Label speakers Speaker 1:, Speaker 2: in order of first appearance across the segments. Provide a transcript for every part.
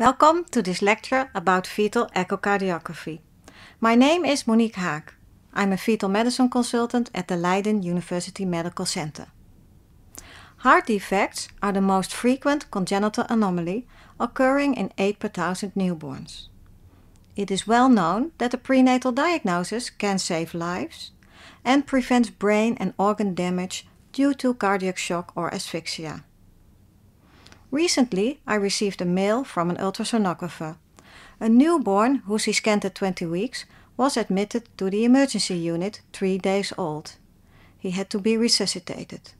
Speaker 1: Welcome to this lecture about fetal echocardiography. My name is Monique Haak. I'm a fetal medicine consultant at the Leiden University Medical Center. Heart defects are the most frequent congenital anomaly occurring in 8 per thousand newborns. It is well known that a prenatal diagnosis can save lives and prevents brain and organ damage due to cardiac shock or asphyxia. Recently, I received a mail from an ultrasonographer. A newborn who she scanned at 20 weeks was admitted to the emergency unit three days old. He had to be resuscitated.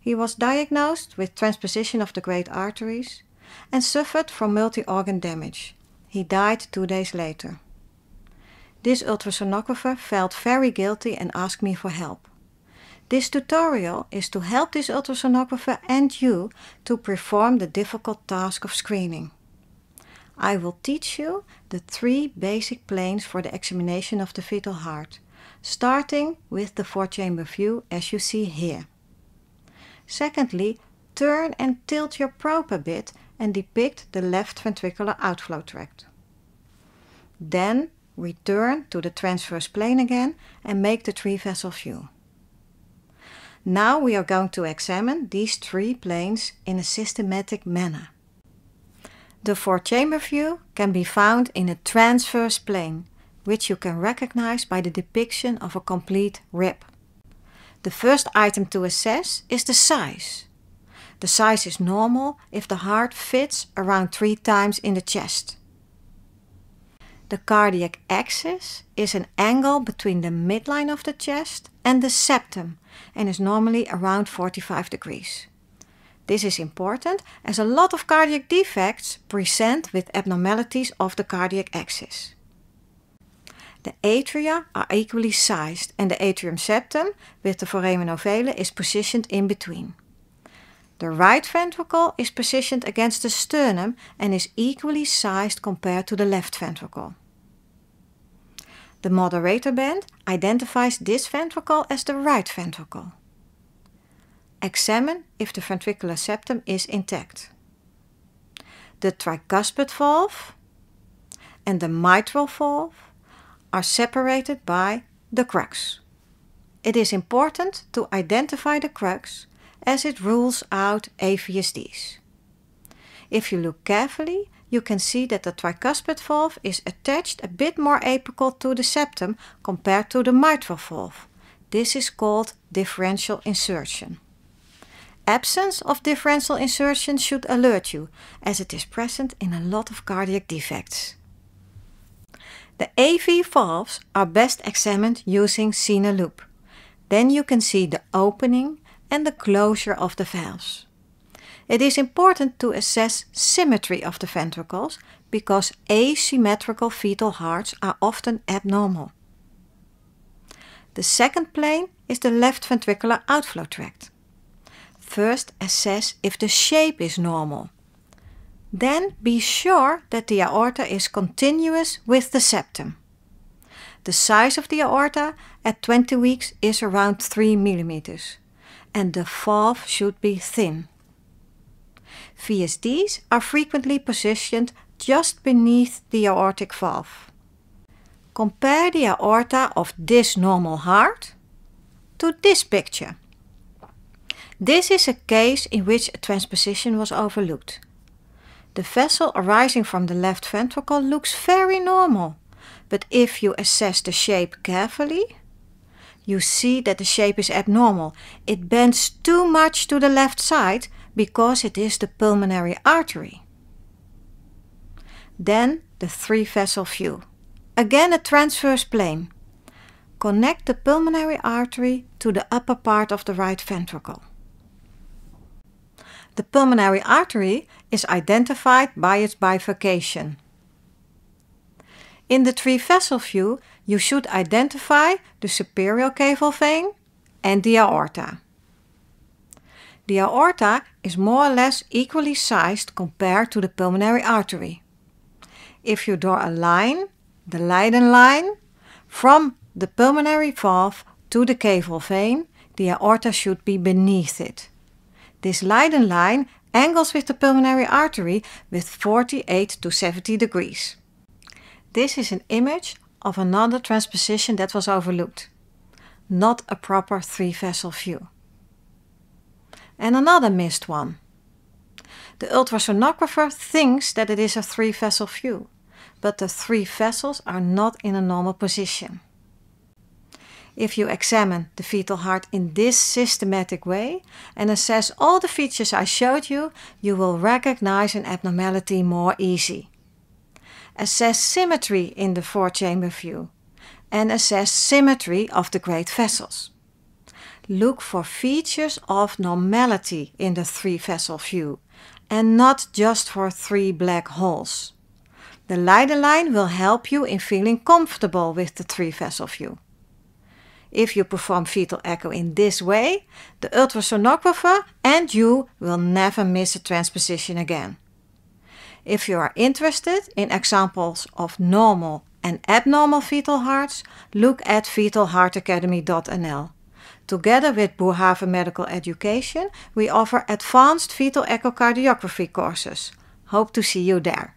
Speaker 1: He was diagnosed with transposition of the great arteries and suffered from multi organ damage. He died two days later. This ultrasonographer felt very guilty and asked me for help. This tutorial is to help this ultrasonographer and you to perform the difficult task of screening. I will teach you the three basic planes for the examination of the fetal heart, starting with the four-chamber view as you see here. Secondly, turn and tilt your probe a bit and depict the left ventricular outflow tract. Then return to the transverse plane again and make the three-vessel view. Now we are going to examine these three planes in a systematic manner. The four-chamber view can be found in a transverse plane, which you can recognize by the depiction of a complete rib. The first item to assess is the size. The size is normal if the heart fits around three times in the chest. The cardiac axis is an angle between the midline of the chest and the septum and is normally around 45 degrees. This is important as a lot of cardiac defects present with abnormalities of the cardiac axis. The atria are equally sized and the atrium septum with the foramen ovale is positioned in between. The right ventricle is positioned against the sternum and is equally sized compared to the left ventricle. The moderator band identifies this ventricle as the right ventricle. Examine if the ventricular septum is intact. The tricuspid valve and the mitral valve are separated by the crux. It is important to identify the crux as it rules out AVSDs. If you look carefully, you can see that the tricuspid valve is attached a bit more apical to the septum compared to the mitral valve. This is called differential insertion. Absence of differential insertion should alert you, as it is present in a lot of cardiac defects. The AV valves are best examined using Cine loop. Then you can see the opening and the closure of the valves. It is important to assess symmetry of the ventricles because asymmetrical fetal hearts are often abnormal. The second plane is the left ventricular outflow tract. First assess if the shape is normal. Then be sure that the aorta is continuous with the septum. The size of the aorta at 20 weeks is around 3 millimeters, and the valve should be thin. VSDs are frequently positioned just beneath the aortic valve. Compare the aorta of this normal heart to this picture. This is a case in which a transposition was overlooked. The vessel arising from the left ventricle looks very normal, but if you assess the shape carefully, you see that the shape is abnormal. It bends too much to the left side because it is the pulmonary artery. Then the three vessel view. Again a transverse plane. Connect the pulmonary artery to the upper part of the right ventricle. The pulmonary artery is identified by its bifurcation. In the three vessel view, you should identify the superior caval vein and the aorta. The aorta is more or less equally sized compared to the pulmonary artery. If you draw a line, the Leiden line, from the pulmonary valve to the caval vein, the aorta should be beneath it. This Leiden line angles with the pulmonary artery with 48 to 70 degrees. This is an image of another transposition that was overlooked. Not a proper three-vessel view and another missed one. The ultrasonographer thinks that it is a three vessel view, but the three vessels are not in a normal position. If you examine the fetal heart in this systematic way and assess all the features I showed you, you will recognize an abnormality more easy. Assess symmetry in the four chamber view and assess symmetry of the great vessels. Look for features of normality in the three vessel view and not just for three black holes. The Leiden line will help you in feeling comfortable with the three vessel view. If you perform fetal echo in this way, the ultrasonographer and you will never miss a transposition again. If you are interested in examples of normal and abnormal fetal hearts, look at fetalheartacademy.nl. Together with Boerhaven Medical Education, we offer advanced fetal echocardiography courses. Hope to see you there.